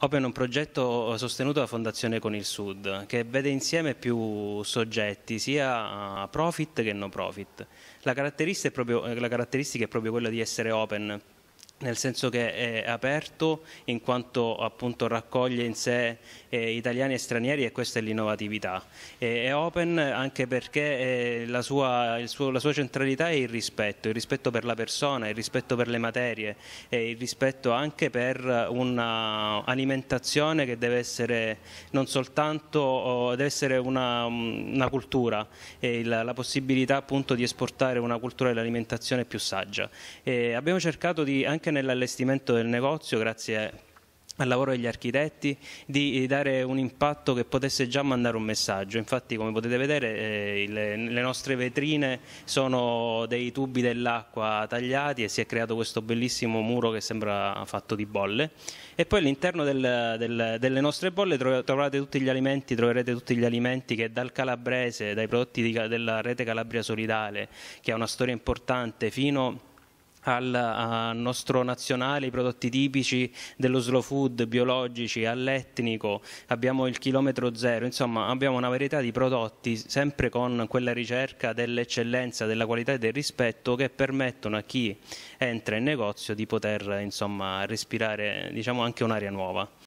Open è un progetto sostenuto da Fondazione Con il Sud che vede insieme più soggetti, sia ah, profit che no profit. La caratteristica è proprio, eh, caratteristica è proprio quella di essere open nel senso che è aperto in quanto appunto raccoglie in sé eh, italiani e stranieri e questa è l'innovatività. E, eh, è open anche perché eh, la, sua, suo, la, sua, centralità è il rispetto, il rispetto per la persona, il rispetto per le materie e eh, il rispetto anche per un'alimentazione che deve essere non soltanto, oh, deve essere una, una cultura e eh, la, la, possibilità appunto di esportare una cultura dell'alimentazione più saggia. E abbiamo cercato di anche anche nell'allestimento del negozio, grazie al lavoro degli architetti di dare un impatto che potesse già mandare un messaggio. Infatti, come potete vedere, eh, le, le, nostre vetrine sono dei tubi dell'acqua tagliati e si è creato questo bellissimo muro che sembra fatto di bolle. E poi all'interno del, del, delle nostre bolle trovate tutti gli alimenti, troverete tutti gli alimenti che dal calabrese, dai prodotti di, della rete Calabria Solidale, che ha una storia importante, fino a al, al nostro nazionale, i prodotti tipici dello slow food, biologici, all'etnico, abbiamo il chilometro zero, insomma abbiamo una varietà di prodotti sempre con quella ricerca dell'eccellenza, della qualità e del rispetto che permettono a chi entra in negozio di poter insomma, respirare diciamo, anche un'aria nuova.